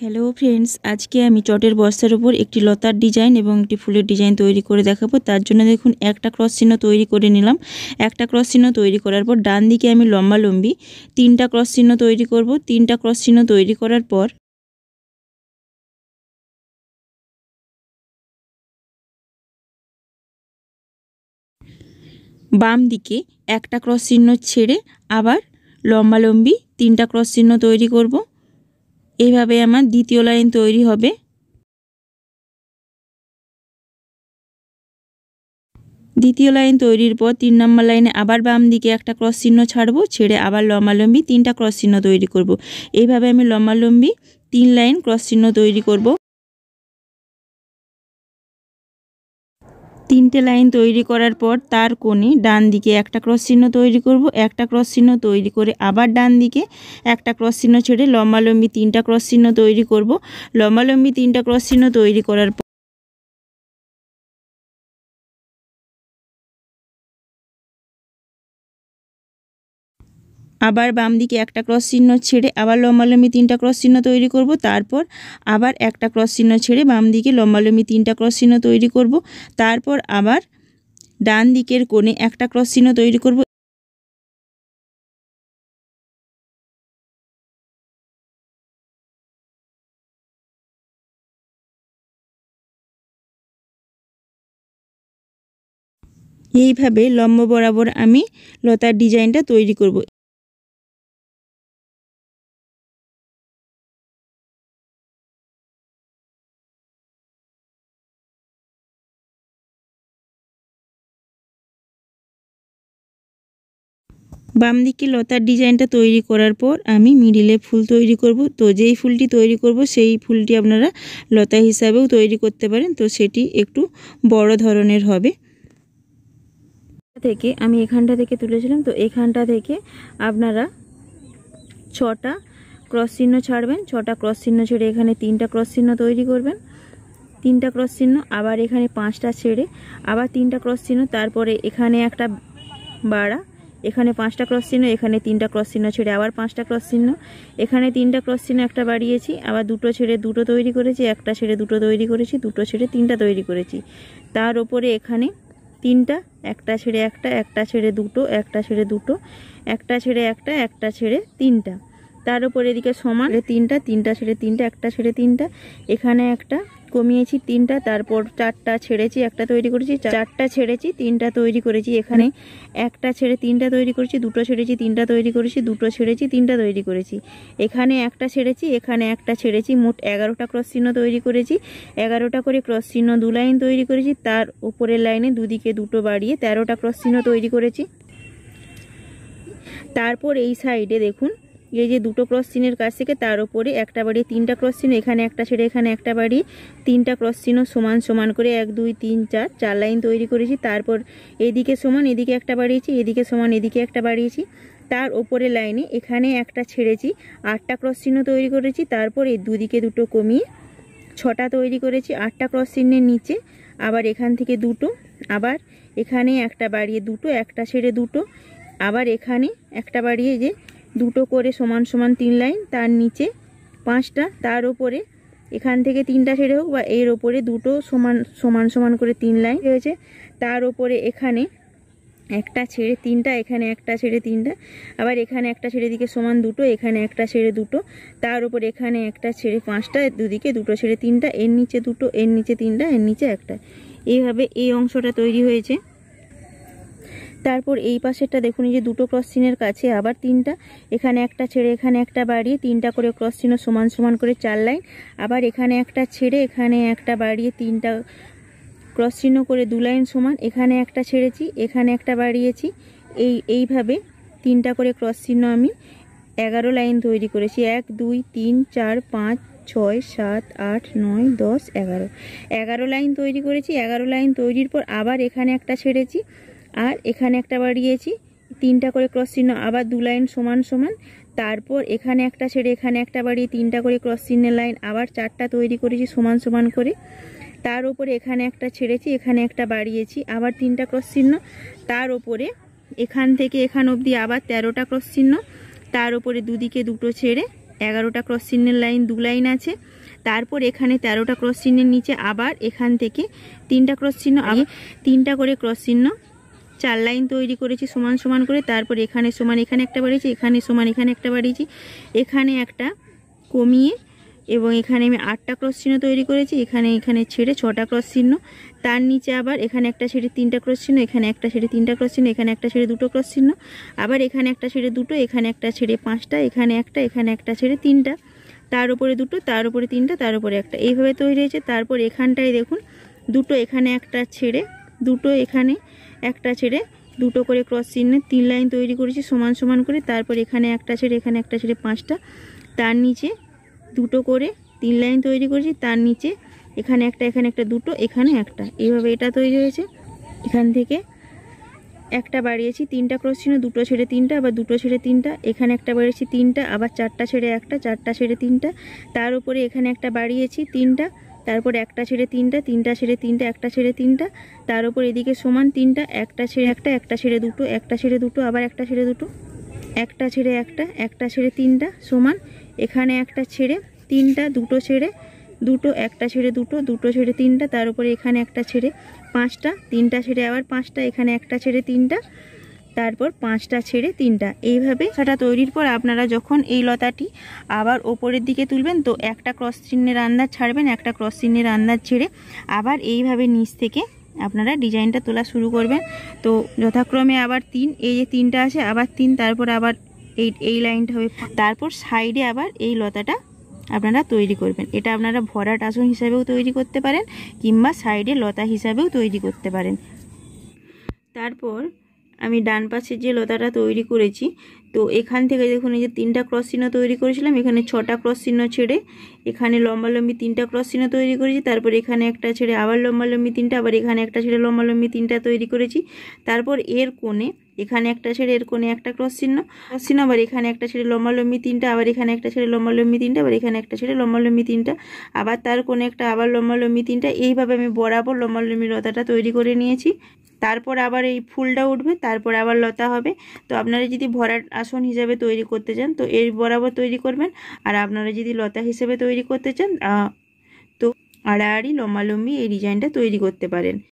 Hello friends আজকে আমি চটের বস্তার উপর একটি লতার ডিজাইন এবং একটি ফুলের ডিজাইন তৈরি করে দেখাবো তার জন্য দেখুন একটা ক্রস চিহ্ন তৈরি করে নিলাম একটা ক্রস চিহ্ন তৈরি করার পর ডান দিকে আমি লম্বা লম্বি তিনটা ক্রস চিহ্ন তৈরি করব তিনটা ক্রস চিহ্ন তৈরি করার পর বাম দিকে একটা ক্রস চিহ্ন ছেড়ে আবার লম্বা লম্বি তিনটা ক্রস চিহ্ন তৈরি করবো এইভাবে আমার দ্বিতীয় লাইন তৈরি হবে দ্বিতীয় লাইন তৈরির পর তিন নম্বর লাইনে আবার বাম দিকে একটা ক্রস চিহ্ন ছাড়বো ছেড়ে আবার লম্বালম্বি তিনটা ক্রস চিহ্ন তৈরি করব। এইভাবে আমি লম্বালম্বি তিন লাইন ক্রস চিহ্ন তৈরি করব। তিনটে লাইন তৈরি করার পর তার কোণে ডান দিকে একটা ক্রস চিহ্ন তৈরি করব একটা ক্রস চিহ্ন তৈরি করে আবার ডান দিকে একটা ক্রস চিহ্ন ছেড়ে লম্বালম্বি তিনটা ক্রস চিহ্ন তৈরি করব লম্বালম্বি তিনটা ক্রস চিহ্ন তৈরি করার আবার বাম দিকে একটা ক্রস চিহ্ন ছেড়ে আবার লম্বালম্বি তিনটা ক্রস চিহ্ন তৈরি করব তারপর আবার একটা ক্রস চিহ্ন ছেড়ে বাম দিকে লম্বালম্বি তিনটা ক্রস চিহ্ন তৈরি করব তারপর আবার ডান দিকের কোণে একটা ক্রস চিহ্ন তৈরি করব এইভাবে লম্ব বরাবর আমি লতার ডিজাইনটা তৈরি করব বাম দিকে লতার ডিজাইনটা তৈরি করার পর আমি মিডিলে ফুল তৈরি করব তো যেই ফুলটি তৈরি করব সেই ফুলটি আপনারা লতা হিসাবেও তৈরি করতে পারেন তো সেটি একটু বড় ধরনের হবে থেকে আমি এখানটা থেকে তুলেছিলাম তো এখানটা থেকে আপনারা ছটা ক্রস চিহ্ন ছাড়বেন ছটা ক্রস চিহ্ন ছেড়ে এখানে তিনটা ক্রস চিহ্ন তৈরি করবেন তিনটা ক্রস চিহ্ন আবার এখানে পাঁচটা ছেড়ে আবার তিনটা ক্রস চিহ্ন তারপরে এখানে একটা বাড়া এখানে পাঁচটা ক্রস চিহ্ন এখানে তিনটা ক্রস চিহ্ন ছেড়ে আবার পাঁচটা ক্রস চিহ্ন এখানে তিনটা ক্রস চিহ্ন একটা বাড়িয়েছি আবার দুটো ছেড়ে দুটো তৈরি করেছি একটা ছেড়ে দুটো তৈরি করেছি দুটো ছেড়ে তিনটা তৈরি করেছি তার ওপরে এখানে তিনটা একটা ছেড়ে একটা একটা ছেড়ে দুটো একটা ছেড়ে দুটো একটা ছেড়ে একটা একটা ছেড়ে তিনটা তার উপরে এদিকে সমান তিনটা তিনটা ছেড়ে তিনটা একটা ছেড়ে তিনটা এখানে একটা কমিয়েছি তিনটা তারপর চারটা ছেড়েছি একটা তৈরি করেছি চারটা ছেড়েছি তিনটা তৈরি করেছি এখানে একটা ছেড়ে তিনটা তৈরি করেছি দুটো ছেড়েছি তিনটা তৈরি করেছি দুটো ছেড়েছি তিনটা তৈরি করেছি এখানে একটা ছেড়েছি এখানে একটা ছেড়েছি মোট এগারোটা ক্রস চিহ্ন তৈরি করেছি এগারোটা করে ক্রস চিহ্ন দু লাইন তৈরি করেছি তার উপরের লাইনে দুদিকে দুটো বাড়িয়ে তেরোটা ক্রস চিহ্ন তৈরি করেছি তারপর এই সাইডে দেখুন এই যে দুটো ক্রস চিহ্নের কাছ থেকে তার উপরে একটা বাড়ি তিনটা ক্রস চিহ্ন এখানে একটা ছেড়ে এখানে একটা বাড়ি তিনটা ক্রস চিনও সমান সমান করে এক দুই তিন চার চার লাইন তৈরি করেছি তারপর এদিকে সমান এদিকে একটা বাড়িয়েছি এদিকে সমান এদিকে একটা বাড়িয়েছি তার ওপরে লাইনে এখানে একটা ছেড়েছি আটটা ক্রস চিহ্ন তৈরি করেছি তারপরে দুদিকে দুটো কমিয়ে ছটা তৈরি করেছি আটটা ক্রস চিহ্নের নিচে আবার এখান থেকে দুটো আবার এখানে একটা বাড়িয়ে দুটো একটা ছেড়ে দুটো আবার এখানে একটা বাড়িয়ে যে দুটো করে সমান সমান তিন লাইন তার নিচে পাঁচটা তার ওপরে এখান থেকে তিনটা ছেড়ে হোক বা এর ওপরে দুটো সমান সমান সমান করে তিন লাইন হয়েছে তার ওপরে এখানে একটা ছেড়ে তিনটা এখানে একটা ছেড়ে তিনটা আবার এখানে একটা ছেড়ে দিকে সমান দুটো এখানে একটা ছেড়ে দুটো তার উপর এখানে একটা ছেড়ে পাঁচটা দুদিকে দুটো ছেড়ে তিনটা এর নিচে দুটো এর নিচে তিনটা এর নিচে একটা এইভাবে এই অংশটা তৈরি হয়েছে তারপর এই পাশেরটা দেখুন এই যে দুটো ক্রস চিহ্নের কাছে আবার তিনটা এখানে একটা ছেড়ে এখানে একটা বাড়িয়ে তিনটা করে ক্রস চিহ্ন সমান সমান করে চার লাইন আবার এখানে একটা ছেড়ে এখানে একটা বাড়িয়ে তিনটা ক্রস চিহ্ন করে দু লাইন সমান এখানে একটা ছেড়েছি এখানে একটা বাড়িয়েছি এই এইভাবে তিনটা করে ক্রস চিহ্ন আমি এগারো লাইন তৈরি করেছি এক দুই তিন চার পাঁচ ছয় সাত আট নয় দশ এগারো এগারো লাইন তৈরি করেছি এগারো লাইন তৈরির পর আবার এখানে একটা ছেড়েছি আর এখানে একটা বাড়িয়েছি তিনটা করে ক্রস চিহ্ন আবার দু লাইন সমান সমান তারপর এখানে একটা ছেড়ে এখানে একটা বাড়িয়ে তিনটা করে ক্রস চিহ্নের লাইন আবার চারটা তৈরি করেছি সমান সমান করে তার ওপরে এখানে একটা ছেড়েছি এখানে একটা বাড়িয়েছি আবার তিনটা ক্রস চিহ্ন তার ওপরে এখান থেকে এখান অবধি আবার তেরোটা ক্রস চিহ্ন তার ওপরে দুদিকে দুটো ছেড়ে এগারোটা ক্রস চিহ্নের লাইন দু লাইন আছে তারপর এখানে তেরোটা ক্রস চিহ্নের নিচে আবার এখান থেকে তিনটা ক্রস চিহ্ন তিনটা করে ক্রস চিহ্ন চার লাইন তৈরি করেছি সমান সমান করে তারপর এখানে সমান এখানে একটা বাড়িয়েছি এখানে সমান এখানে একটা বাড়িয়েছি এখানে একটা কমিয়ে এবং এখানে আমি আটটা ক্রস চিহ্ন তৈরি করেছি এখানে এখানে ছেড়ে ছটা ক্রস চিহ্ন তার নিচে আবার এখানে একটা ছেড়ে তিনটা ক্রস চিহ্ন এখানে একটা ছেড়ে তিনটা ক্রস চিহ্ন এখানে একটা ছেড়ে দুটো ক্রস চিহ্ন আবার এখানে একটা ছেড়ে দুটো এখানে একটা ছেড়ে পাঁচটা এখানে একটা এখানে একটা ছেড়ে তিনটা তার উপরে দুটো তার উপরে তিনটা তার উপরে একটা এইভাবে তৈরি হয়েছে তারপর এখানটায় দেখুন দুটো এখানে একটা ছেড়ে দুটো এখানে একটা ছেড়ে দুটো করে ক্রস চিহ্নে তিন লাইন তৈরি করেছি সমান সমান করে তারপর এখানে একটা ছেড়ে এখানে একটা ছেড়ে পাঁচটা তার নিচে দুটো করে তিন লাইন তৈরি করেছি তার নিচে এখানে একটা এখানে একটা দুটো এখানে একটা এইভাবে এটা তৈরি হয়েছে এখান থেকে একটা বাড়িয়েছি তিনটা ক্রস চিহ্ন দুটো ছেড়ে তিনটা আবার দুটো ছেড়ে তিনটা এখানে একটা বাড়িয়েছি তিনটা আবার চারটা ছেড়ে একটা চারটা ছেড়ে তিনটা তার উপরে এখানে একটা বাড়িয়েছি তিনটা তারপর একটা ছেড়ে তিনটা তিনটা ছেড়ে তিনটা একটা ছেড়ে তিনটা তার উপর এদিকে সমান তিনটা একটা ছেড়ে একটা একটা ছেড়ে দুটো একটা ছেড়ে দুটো আবার একটা ছেড়ে দুটো একটা ছেড়ে একটা একটা ছেড়ে তিনটা সমান এখানে একটা ছেড়ে তিনটা দুটো ছেড়ে দুটো একটা ছেড়ে দুটো দুটো ছেড়ে তিনটা তার উপরে এখানে একটা ছেড়ে পাঁচটা তিনটা ছেড়ে আবার পাঁচটা এখানে একটা ছেড়ে তিনটা তারপর পাঁচটা ছেড়ে তিনটা এইভাবে সেটা তৈরির পর আপনারা যখন এই লতাটি আবার ওপরের দিকে তুলবেন তো একটা ক্রস চিহ্নের আন্দাজ ছাড়বেন একটা ক্রস চিহ্নের আন্দাজ ছেড়ে আবার এইভাবে নিচ থেকে আপনারা ডিজাইনটা তোলা শুরু করবেন তো যথাক্রমে আবার তিন এই যে তিনটা আছে আবার তিন তারপর আবার এই এই লাইনটা হবে তারপর সাইডে আবার এই লতাটা আপনারা তৈরি করবেন এটা আপনারা ভরাট আসন হিসাবেও তৈরি করতে পারেন কিংবা সাইডে লতা হিসাবেও তৈরি করতে পারেন তারপর আমি ডান পাশে যে লতাটা তৈরি করেছি তো এখান থেকে দেখুন এই যে তিনটা ক্রস চিহ্ন তৈরি করেছিলাম এখানে ছটা ক্রস চিহ্ন ছেড়ে এখানে লম্বালম্বি তিনটা ক্রস চিহ্ন তৈরি করেছি তারপর এখানে একটা ছেড়ে আবার লম্বালম্বি তিনটা আবার এখানে একটা ছেড়ে লম্বালম্বি তিনটা তৈরি করেছি তারপর এর কোণে এখানে একটা ছেড়ে এর কোণে একটা ক্রস চিহ্ন ক্রস চিহ্ন আবার এখানে একটা ছেড়ে লম্বালম্বি তিনটা আবার এখানে একটা ছেড়ে লম্বালম্বি তিনটা আবার এখানে একটা ছেড়ে লম্বালম্বি তিনটা আবার তার কোণে একটা আবার লম্বালম্বি তিনটা এইভাবে আমি বরাবর লম্বালম্বি লতাটা তৈরি করে নিয়েছি তারপর আবার এই ফুলটা উঠবে তারপর আবার লতা হবে তো আপনারা যদি ভরার আসন হিসাবে তৈরি করতে চান তো এর বরাবর তৈরি করবেন আর আপনারা যদি লতা হিসেবে তৈরি করতে চান তো আড়াআড়ি লম্বালম্বি এই ডিজাইনটা তৈরি করতে পারেন